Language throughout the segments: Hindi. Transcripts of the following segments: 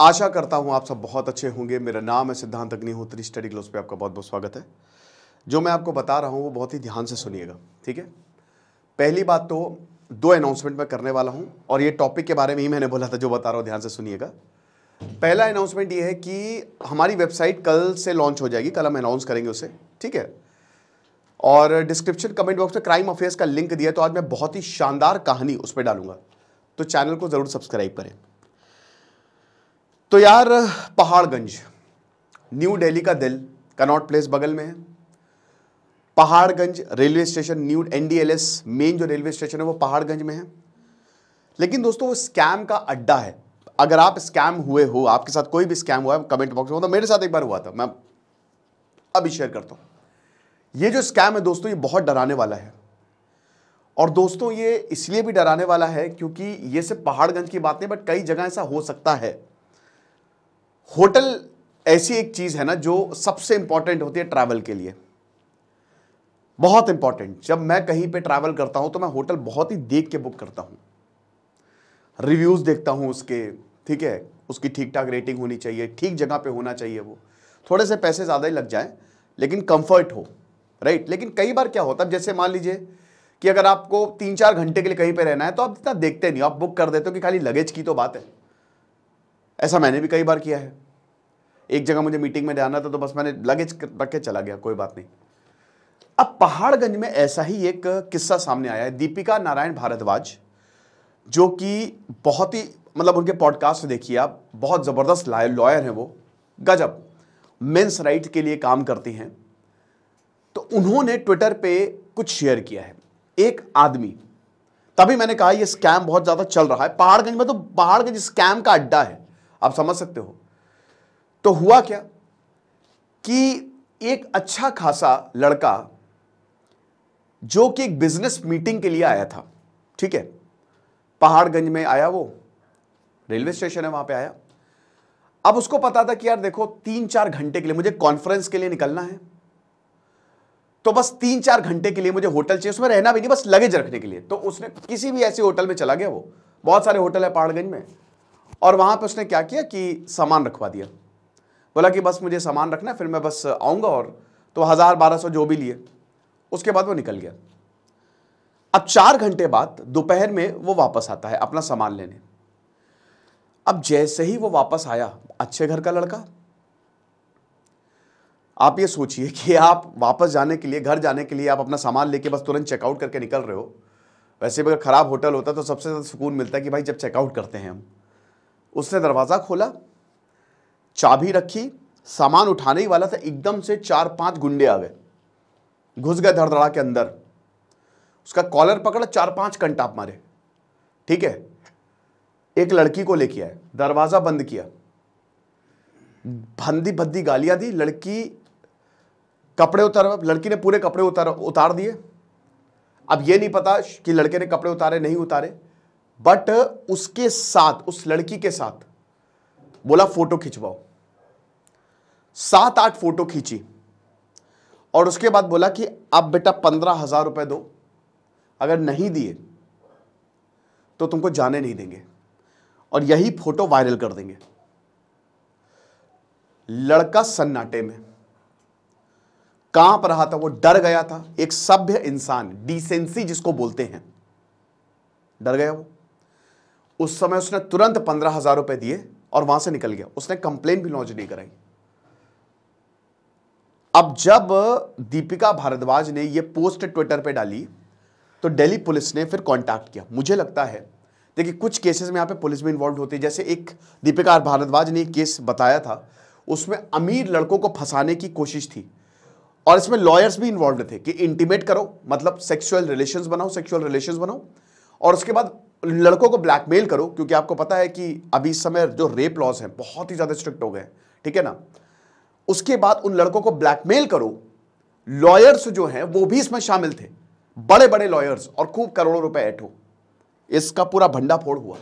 आशा करता हूँ आप सब बहुत अच्छे होंगे मेरा नाम है सिद्धांत अग्निहोत्री स्टडी ग्लोस पे आपका बहुत बहुत स्वागत है जो मैं आपको बता रहा हूँ वो बहुत ही ध्यान से सुनिएगा ठीक है पहली बात तो दो अनाउंसमेंट मैं करने वाला हूँ और ये टॉपिक के बारे में ही मैंने बोला था जो बता रहा हूँ ध्यान से सुनिएगा पहला अनाउंसमेंट ये है कि हमारी वेबसाइट कल से लॉन्च हो जाएगी कल हम अनाउंस करेंगे उसे ठीक है और डिस्क्रिप्शन कमेंट बॉक्स में क्राइम अफेयर्स का लिंक दिया तो आज मैं बहुत ही शानदार कहानी उस पर डालूंगा तो चैनल को ज़रूर सब्सक्राइब करें तो यार पहाड़गंज न्यू दिल्ली का दिल कनॉट प्लेस बगल में है Paharganj railway station new NDLS main जो रेलवे स्टेशन है वो पहाड़गंज में है लेकिन दोस्तों वो स्कैम का अड्डा है अगर आप स्कैम हुए हो आपके साथ कोई भी स्कैम हुआ है कमेंट बॉक्स में तो मेरे साथ एक बार हुआ था मैं अभी शेयर करता हूँ ये जो स्कैम है दोस्तों ये बहुत डराने वाला है और दोस्तों ये इसलिए भी डराने वाला है क्योंकि ये सिर्फ पहाड़गंज की बात नहीं बट कई जगह ऐसा हो सकता है होटल ऐसी एक चीज़ है ना जो सबसे इंपॉर्टेंट होती है ट्रैवल के लिए बहुत इंपॉर्टेंट जब मैं कहीं पे ट्रैवल करता हूँ तो मैं होटल बहुत ही देख के बुक करता हूँ रिव्यूज़ देखता हूँ उसके ठीक है उसकी ठीक ठाक रेटिंग होनी चाहिए ठीक जगह पे होना चाहिए वो थोड़े से पैसे ज़्यादा ही लग जाए लेकिन कंफर्ट हो राइट लेकिन कई बार क्या होता है जैसे मान लीजिए कि अगर आपको तीन चार घंटे के लिए कहीं पे रहना है तो आप इतना देखते नहीं आप बुक कर देते हो कि खाली लगेज की तो बात है ऐसा मैंने भी कई बार किया है एक जगह मुझे मीटिंग में जाना था तो बस मैंने लगेज रख के चला गया कोई बात नहीं अब पहाड़गंज में ऐसा ही एक किस्सा सामने आया है दीपिका नारायण भारद्वाज जो कि बहुत ही मतलब उनके पॉडकास्ट देखिए आप बहुत ज़बरदस्त लॉयर हैं वो गजब मेंस राइट के लिए काम करती हैं तो उन्होंने ट्विटर पे कुछ शेयर किया है एक आदमी तभी मैंने कहा ये स्कैम बहुत ज़्यादा चल रहा है पहाड़गंज में तो पहाड़गंज स्कैम का अड्डा है आप समझ सकते हो तो हुआ क्या कि एक अच्छा खासा लड़का जो कि एक बिजनेस मीटिंग के लिए आया था ठीक है पहाड़गंज में आया वो रेलवे स्टेशन है वहां पे आया अब उसको पता था कि यार देखो तीन चार घंटे के लिए मुझे कॉन्फ्रेंस के लिए निकलना है तो बस तीन चार घंटे के लिए मुझे होटल चाहिए उसमें रहना भी नहीं बस लगेज रखने के लिए तो उसने किसी भी ऐसे होटल में चला गया वो बहुत सारे होटल है पहाड़गंज में और वहां पर उसने क्या किया कि सामान रखवा दिया बोला कि बस मुझे सामान रखना है फिर मैं बस आऊंगा और तो हज़ार बारह सौ जो भी लिए उसके बाद वो निकल गया अब चार घंटे बाद दोपहर में वो वापस आता है अपना सामान लेने अब जैसे ही वो वापस आया अच्छे घर का लड़का आप ये सोचिए कि आप वापस जाने के लिए घर जाने के लिए आप अपना सामान लेके बस तुरंत चेकआउट करके निकल रहे हो वैसे भी अगर ख़राब होटल होता तो सबसे ज़्यादा सुकून मिलता है कि भाई जब चेकआउट करते हैं हम उसने दरवाज़ा खोला चाबी रखी सामान उठाने ही वाला था एकदम से चार पांच गुंडे आ गए घुस गए धड़धड़ा के अंदर उसका कॉलर पकड़ा चार पांच कंटाप मारे ठीक है एक लड़की को लेके आए दरवाज़ा बंद किया भंदी भद्दी गालियां दी लड़की कपड़े उतार लड़की ने पूरे कपड़े उतार उतार दिए अब ये नहीं पता कि लड़के ने कपड़े उतारे नहीं उतारे बट उसके साथ उस लड़की के साथ बोला फोटो खिंचवाओ सात आठ फोटो खींची और उसके बाद बोला कि अब बेटा पंद्रह हजार रुपए दो अगर नहीं दिए तो तुमको जाने नहीं देंगे और यही फोटो वायरल कर देंगे लड़का सन्नाटे में कांप रहा था वो डर गया था एक सभ्य इंसान डिसेंसी जिसको बोलते हैं डर गया वो उस समय उसने तुरंत पंद्रह हजार रुपए दिए और वहां से निकल गया उसने कंप्लेन भी लॉन्च नहीं कराई अब जब दीपिका भारद्वाज ने यह पोस्ट ट्विटर पर डाली तो दिल्ली पुलिस ने फिर कांटेक्ट किया मुझे लगता है देखिए कुछ केसेस में यहां पे पुलिस भी इन्वॉल्व होती है जैसे एक दीपिका भारद्वाज ने केस बताया था उसमें अमीर लड़कों को फंसाने की कोशिश थी और इसमें लॉयर्स भी इन्वॉल्व थे कि इंटीमेट करो मतलब सेक्सुअल रिलेशंस बनाओ सेक्सुअल रिलेशंस बनाओ और उसके बाद लड़कों को ब्लैकमेल करो क्योंकि आपको पता है कि अभी इस समय जो रेप लॉज हैं बहुत ही ज़्यादा स्ट्रिक्ट हो गए ठीक है ना उसके बाद उन लड़कों को ब्लैकमेल करो लॉयर्स जो हैं वो भी इसमें शामिल थे बड़े बड़े लॉयर्स और खूब करोड़ों रुपए ऐठो इसका पूरा भंडाफोड़ हुआ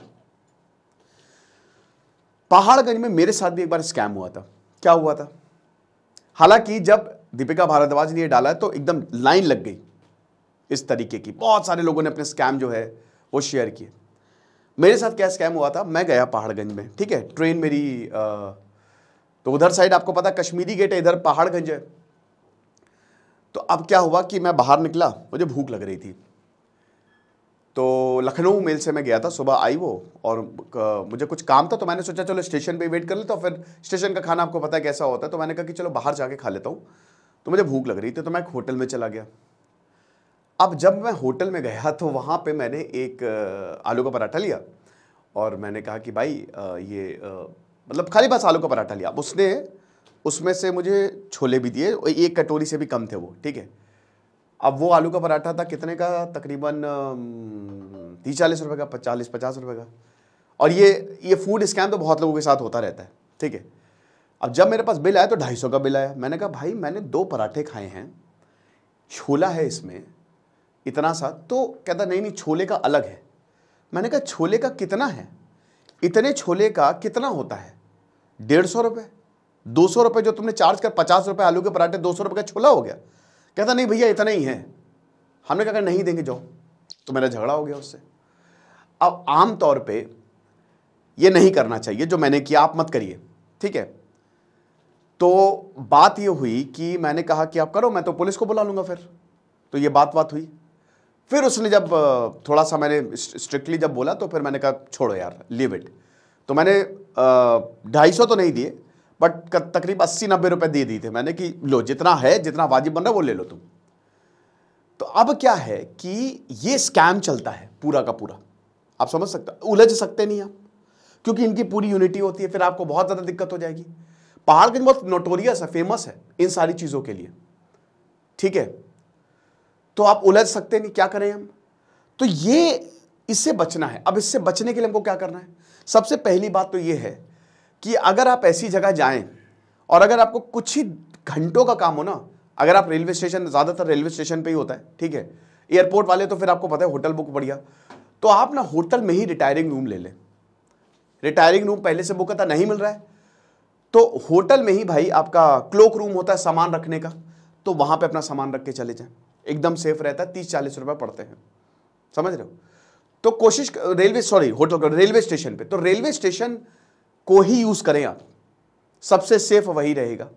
पहाड़गंज में मेरे साथ भी एक बार स्कैम हुआ था क्या हुआ था हालांकि जब दीपिका भारद्वाज ने यह डाला तो एकदम लाइन लग गई इस तरीके की बहुत सारे लोगों ने अपने स्कैम जो है वो शेयर किए मेरे साथ क्या स्कैम हुआ था मैं गया पहाड़गंज में ठीक है ट्रेन मेरी आ, तो उधर साइड आपको पता कश्मीरी गेट है इधर पहाड़गंज है तो अब क्या हुआ कि मैं बाहर निकला मुझे भूख लग रही थी तो लखनऊ मेल से मैं गया था सुबह आई वो और मुझे कुछ काम था तो मैंने सोचा चलो स्टेशन पे वेट कर लेता हूँ फिर स्टेशन का खाना आपको पता है कैसा होता है तो मैंने कहा कि चलो बाहर जाके खा लेता हूँ तो मुझे भूख लग रही थी तो मैं एक होटल में चला गया अब जब मैं होटल में गया तो वहाँ पे मैंने एक आलू का पराठा लिया और मैंने कहा कि भाई ये मतलब खाली बस आलू का पराठा लिया उसने उसमें से मुझे छोले भी दिए एक कटोरी से भी कम थे वो ठीक है अब वो आलू का पराठा था कितने का तकरीबन तीस चालीस रुपये का पचालीस पचास रुपये का और ये ये फूड स्कैम तो बहुत लोगों के साथ होता रहता है ठीक है अब जब मेरे पास बिल आया तो ढाई सौ का बिल आया मैंने कहा भाई मैंने दो पराठे खाए हैं छोला है इसमें इतना सा तो कहता नहीं नहीं छोले का अलग है मैंने कहा छोले का कितना है इतने छोले का कितना होता है डेढ़ सौ रुपये दो सौ रुपये जो तुमने चार्ज कर पचास रुपये आलू के पराठे दो सौ रुपये का छोला हो गया कहता नहीं भैया इतना ही है हमने कहा नहीं देंगे जाओ तो मेरा झगड़ा हो गया उससे अब आम तौर पे ये नहीं करना चाहिए जो मैंने किया आप मत करिए ठीक है तो बात ये हुई कि मैंने कहा कि आप करो मैं तो पुलिस को बुला लूँगा फिर तो ये बात बात हुई फिर उसने जब थोड़ा सा मैंने स्ट्रिक्टली जब बोला तो फिर मैंने कहा छोड़ो यार लीव इट तो मैंने ढाई सौ तो नहीं दिए बट तकरीब अस्सी नब्बे रुपए दे दिए थे मैंने कि लो जितना है जितना वाजिब बन रहा है वो ले लो तुम तो अब क्या है कि ये स्कैम चलता है पूरा का पूरा आप समझ सकते उलझ सकते नहीं आप क्योंकि इनकी पूरी यूनिटी होती है फिर आपको बहुत ज़्यादा दिक्कत हो जाएगी पहाड़गंज बहुत नोटोरियस है फेमस है इन सारी चीज़ों के लिए ठीक है तो आप उलझ सकते नहीं क्या करें हम तो ये इससे बचना है अब इससे बचने के लिए हमको क्या करना है सबसे पहली बात तो ये है कि अगर आप ऐसी जगह जाएं और अगर आपको कुछ ही घंटों का काम हो ना अगर आप रेलवे स्टेशन ज़्यादातर रेलवे स्टेशन पे ही होता है ठीक है एयरपोर्ट वाले तो फिर आपको पता है होटल बुक बढ़िया तो आप ना होटल में ही रिटायरिंग रूम ले लें रिटायरिंग रूम पहले से बुक होता नहीं मिल रहा है तो होटल में ही भाई आपका क्लोक रूम होता है सामान रखने का तो वहाँ पर अपना सामान रख के चले जाएँ एकदम सेफ रहता है तीस चालीस रुपए पड़ते हैं समझ रहे हो तो कोशिश railway sorry hotel railway station पे तो रेलवे स्टेशन को ही यूज़ करें आप सबसे सेफ वही रहेगा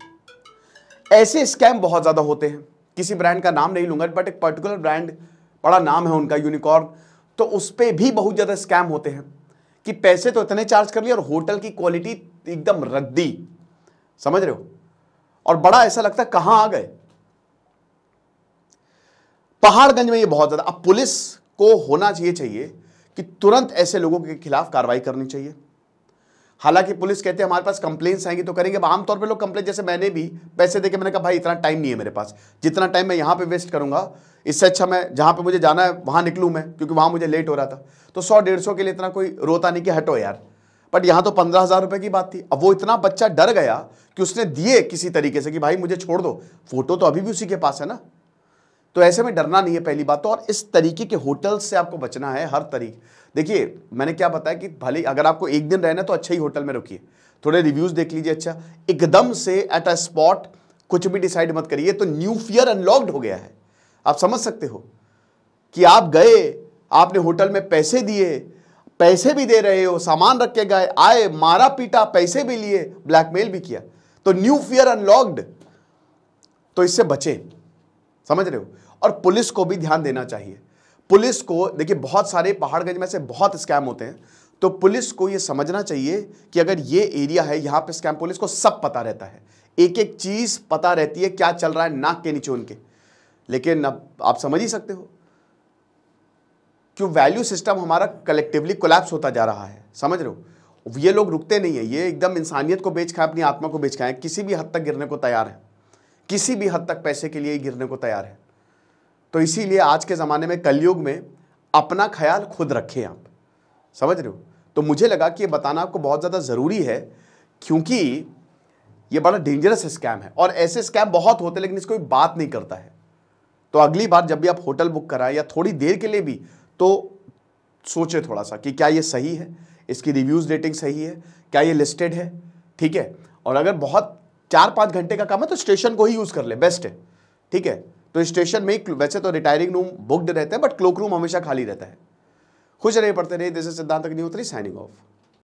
ऐसे स्कैम बहुत ज़्यादा होते हैं किसी ब्रांड का नाम नहीं लूंगा बट एक पर्टिकुलर ब्रांड बड़ा नाम है उनका यूनिकॉर्न तो उस पर भी बहुत ज़्यादा स्कैम होते हैं कि पैसे तो इतने चार्ज कर लिए और होटल की क्वालिटी एकदम रद्दी समझ रहे हो और बड़ा ऐसा लगता है कहां आ गए पहाड़गंज में ये बहुत ज़्यादा अब पुलिस को होना चाहिए चाहिए कि तुरंत ऐसे लोगों के खिलाफ कार्रवाई करनी चाहिए हालांकि पुलिस कहते हैं हमारे पास कंप्लेंट्स आएंगी तो करेंगे आमतौर पे लोग कंप्लेंट जैसे मैंने भी पैसे देके मैंने कहा भाई इतना टाइम नहीं है मेरे पास जितना टाइम मैं यहाँ पे वेस्ट करूँगा इससे अच्छा मैं जहाँ पे मुझे जाना है वहाँ निकलूँ मैं क्योंकि वहाँ मुझे लेट हो रहा था तो सौ डेढ़ सौ के लिए इतना कोई रोता नहीं कि हटो यार बट यहाँ तो पंद्रह हज़ार रुपये की बात थी अब वो इतना बच्चा डर गया कि उसने दिए किसी तरीके से कि भाई मुझे छोड़ दो फोटो तो अभी भी उसी के पास है ना तो ऐसे में डरना नहीं है पहली बात तो और इस तरीके के होटल से आपको बचना है हर तरीके देखिए मैंने क्या बताया कि भले अगर आपको एक दिन रहना है तो अच्छा ही होटल में रुकिए थोड़े रिव्यूज़ देख लीजिए अच्छा एकदम से एट अ स्पॉट कुछ भी डिसाइड मत करिए तो न्यू फियर अनलॉक्ड हो गया है आप समझ सकते हो कि आप गए आपने होटल में पैसे दिए पैसे भी दे रहे हो सामान रख के गए आए मारा पीटा पैसे भी लिए ब्लैकमेल भी किया तो न्यू फियर अनलॉक्ड तो इससे बचे समझ रहे हो और पुलिस को भी ध्यान देना चाहिए पुलिस को देखिए बहुत सारे पहाड़गंज में से बहुत स्कैम होते हैं तो पुलिस को ये समझना चाहिए कि अगर ये एरिया है यहाँ पे स्कैम पुलिस को सब पता रहता है एक एक चीज़ पता रहती है क्या चल रहा है नाक के नीचे उनके लेकिन अब आप समझ ही सकते हो क्यों वैल्यू सिस्टम हमारा कलेक्टिवली कोलैप्स होता जा रहा है समझ रहे हो ये लोग रुकते नहीं है ये एकदम इंसानियत को बेच खाएं अपनी आत्मा को बेच खाए किसी भी हद तक गिरने को तैयार है किसी भी हद तक पैसे के लिए गिरने को तैयार है तो इसीलिए आज के ज़माने में कलयुग में अपना ख्याल खुद रखें आप समझ रहे हो तो मुझे लगा कि ये बताना आपको बहुत ज़्यादा ज़रूरी है क्योंकि ये बड़ा डेंजरस स्कैम है और ऐसे स्कैम बहुत होते हैं लेकिन इसको बात नहीं करता है तो अगली बार जब भी आप होटल बुक कराएं या थोड़ी देर के लिए भी तो सोचें थोड़ा सा कि क्या ये सही है इसकी रिव्यूज़ रेटिंग सही है क्या ये लिस्टेड है ठीक है और अगर बहुत चार पाँच घंटे का काम है तो स्टेशन को ही यूज़ कर ले बेस्ट है ठीक है तो स्टेशन में ही वैसे तो रिटायरिंग रूम बुक्ड रहते हैं बट क्लोक रूम हमेशा खाली रहता है खुश रहे पढ़ते रहे जैसे सिद्धांत अग्निहोत्री साइनिंग ऑफ